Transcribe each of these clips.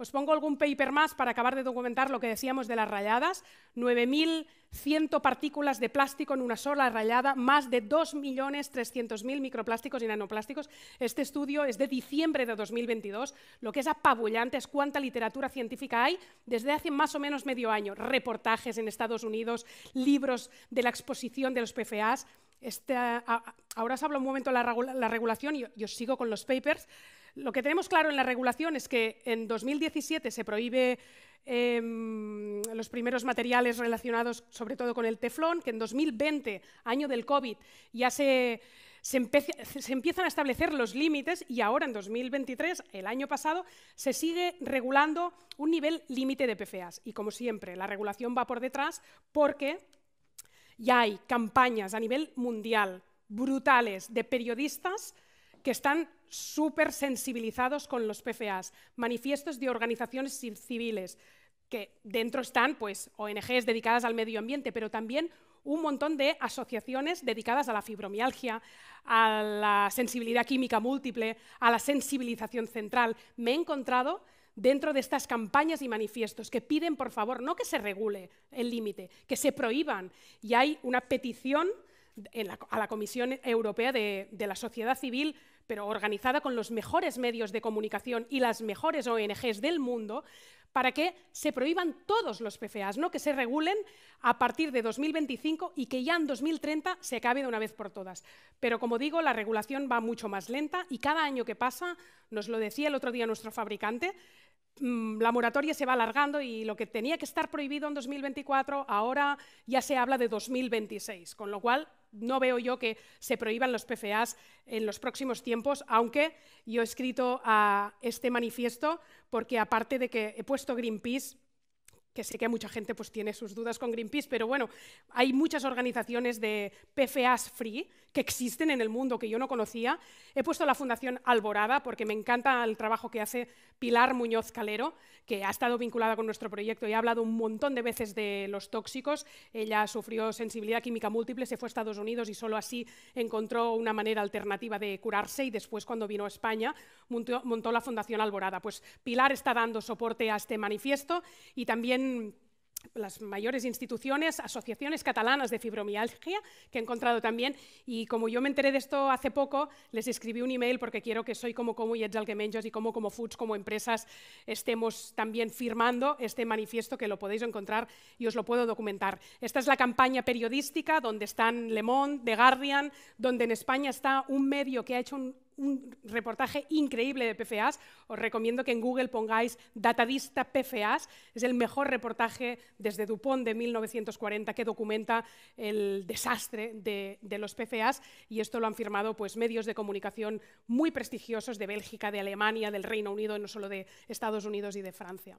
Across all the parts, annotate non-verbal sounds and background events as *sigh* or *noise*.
Os pongo algún paper más para acabar de documentar lo que decíamos de las rayadas. 9.100 partículas de plástico en una sola rayada, más de 2.300.000 microplásticos y nanoplásticos. Este estudio es de diciembre de 2022. Lo que es apabullante es cuánta literatura científica hay desde hace más o menos medio año. Reportajes en Estados Unidos, libros de la exposición de los PFAs. Este, ahora os hablo un momento de la, regulación y, os sigo con los papers. Lo que tenemos claro en la regulación es que en 2017 se prohíbe em, los primeros materiales relacionados sobre todo con el teflón, que en 2020, año del COVID, ya se, empiezan a establecer los límites y ahora en 2023, el año pasado, se sigue regulando un nivel límite de PFAS. Y como siempre, la regulación va por detrás porque y hay campañas a nivel mundial brutales de periodistas que están súper sensibilizados con los PFAs, manifiestos de organizaciones civiles, que dentro están pues, ONGs dedicadas al medio ambiente, pero también un montón de asociaciones dedicadas a la fibromialgia, a la sensibilidad química múltiple, a la sensibilización central. Me he encontrado dentro de estas campañas y manifiestos que piden, por favor, no que se regule el límite, que se prohíban. Y hay una petición a la Comisión Europea de la Sociedad Civil pero organizada con los mejores medios de comunicación y las mejores ONGs del mundo, para que se prohíban todos los PFAs, ¿no? que se regulen a partir de 2025 y que ya en 2030 se acabe de una vez por todas. Pero como digo, la regulación va mucho más lenta y cada año que pasa, nos lo decía el otro día nuestro fabricante, mm, la moratoria se va alargando y lo que tenía que estar prohibido en 2024 ahora ya se habla de 2026, con lo cual no veo yo que se prohíban los PFAs en los próximos tiempos, aunque yo he escrito a este manifiesto porque aparte de que he puesto Greenpeace, que sé que mucha gente pues, tiene sus dudas con Greenpeace, pero bueno, hay muchas organizaciones de PFAS free que existen en el mundo que yo no conocía. He puesto la Fundación Alborada porque me encanta el trabajo que hace Pilar Muñoz Calero, que ha estado vinculada con nuestro proyecto y ha hablado un montón de veces de los tóxicos. Ella sufrió sensibilidad química múltiple, se fue a Estados Unidos y solo así encontró una manera alternativa de curarse y después cuando vino a España montó, montó la Fundación Alborada. Pues Pilar está dando soporte a este manifiesto y también las mayores instituciones, asociaciones catalanas de fibromialgia, que he encontrado también. Y como yo me enteré de esto hace poco, les escribí un email porque quiero que soy como como y el que y como como foods, como empresas, estemos también firmando este manifiesto que lo podéis encontrar y os lo puedo documentar. Esta es la campaña periodística donde están Le Monde, The Guardian, donde en España está un medio que ha hecho un un reportaje increíble de PFAs. Os recomiendo que en Google pongáis Datadista PFAs. Es el mejor reportaje desde Dupont de 1940 que documenta el desastre de, los PFAs y esto lo han firmado pues, medios de comunicación muy prestigiosos de Bélgica, de Alemania, del Reino Unido, y no solo de Estados Unidos y de Francia.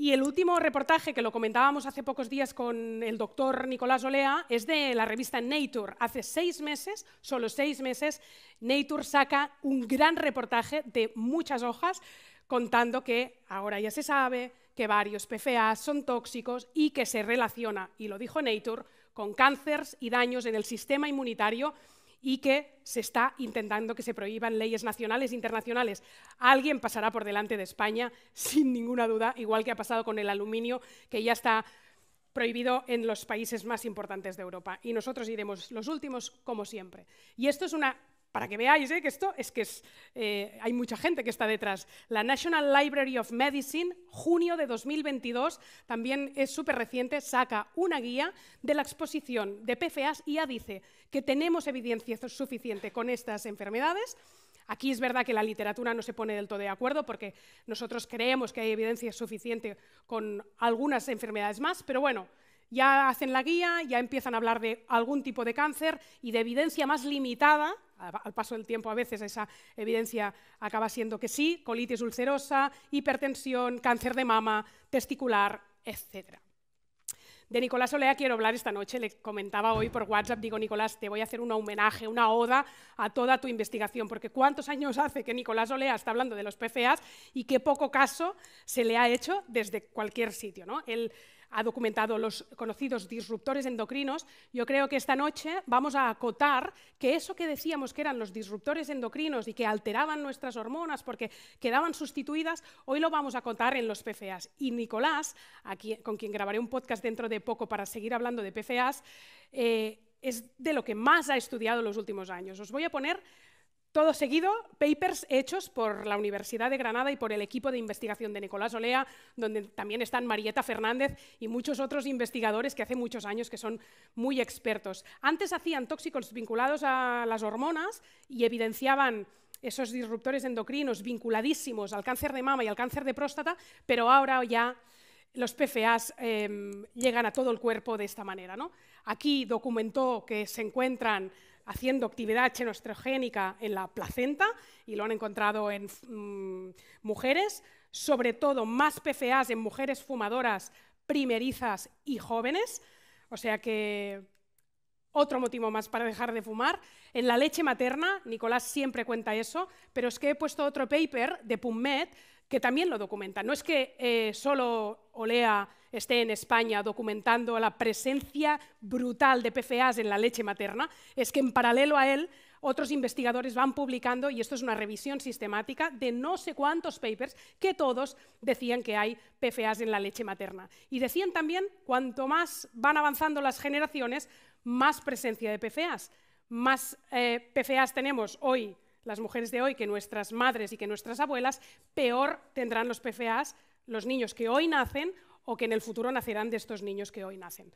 Y el último reportaje que lo comentábamos hace pocos días con el doctor Nicolás Olea es de la revista Nature. Hace seis meses, solo seis meses, Nature saca un gran reportaje de muchas hojas contando que ahora ya se sabe que varios PFA son tóxicos y que se relaciona, y lo dijo Nature, con cánceres y daños en el sistema inmunitario y que se está intentando que se prohíban leyes nacionales e internacionales. Alguien pasará por delante de España, *laughs* sin ninguna duda, igual que ha pasado con el aluminio, que ya está prohibido en los países más importantes de Europa. Y nosotros iremos los últimos, como siempre. Y esto es una para que veáis ¿eh? que esto es que eh, hay mucha gente que está detrás. La National Library of Medicine, junio de 2022, también es súper reciente, saca una guía de la exposición de PFAS y ya dice que tenemos evidencia suficiente con estas enfermedades Aquí es verdad que la literatura no se pone del todo de acuerdo porque nosotros creemos que hay evidencia suficiente con algunas enfermedades más, pero bueno, ya hacen la guía, ya empiezan a hablar de algún tipo de cáncer y de evidencia más limitada, al paso del tiempo a veces esa evidencia acaba siendo que sí, colitis ulcerosa, hipertensión, cáncer de mama, testicular, etc. De Nicolás Olea quiero hablar esta noche, le comentaba hoy por WhatsApp, digo Nicolás, te voy a hacer un homenaje, una oda a toda tu investigación, porque cuántos años hace que Nicolás Olea está hablando de los PFAs y qué poco caso se le ha hecho desde cualquier sitio. ¿no? ha documentado los conocidos disruptores endocrinos, yo creo que esta noche vamos a acotar que eso que decíamos que eran los disruptores endocrinos y que alteraban nuestras hormonas porque quedaban sustituidas, hoy lo vamos a acotar en los PFAS. Y Nicolás, con quien grabaré un podcast dentro de poco para seguir hablando de PFAS, eh, es de lo que más ha estudiado los últimos años. Os voy a poner todo seguido, papers hechos por la Universidad de Granada y por el equipo de investigación de Nicolás Olea, donde también están Marieta Fernández y muchos otros investigadores que hace muchos años que son muy expertos. Antes hacían tóxicos vinculados a las hormonas y evidenciaban esos disruptores endocrinos vinculadísimos al cáncer de mama y al cáncer de próstata, pero ahora ya los PFAs em, llegan a todo el cuerpo de esta manera. ¿no? Aquí documentó que se encuentran haciendo actividad xenoestrogénica en la placenta y lo han encontrado en mm, mujeres, sobre todo más PFAs en mujeres fumadoras primerizas y jóvenes, o sea que otro motivo más para dejar de fumar. En la leche materna, Nicolás siempre cuenta eso, pero es que he puesto otro paper de PubMed que también lo documenta. No es que eh, solo olea esté en España documentando la presencia brutal de PFAS en la leche materna, es que en paralelo a él otros investigadores van publicando, y esto es una revisión sistemática, de no sé cuántos papers que todos decían que hay PFAS en la leche materna. Y decían también, cuanto más van avanzando las generaciones, más presencia de PFAS. Más eh, PFAS tenemos hoy, las mujeres de hoy, que nuestras madres y que nuestras abuelas, peor tendrán los PFAS los niños que hoy nacen o que en el futuro nacerán de estos niños que hoy nacen.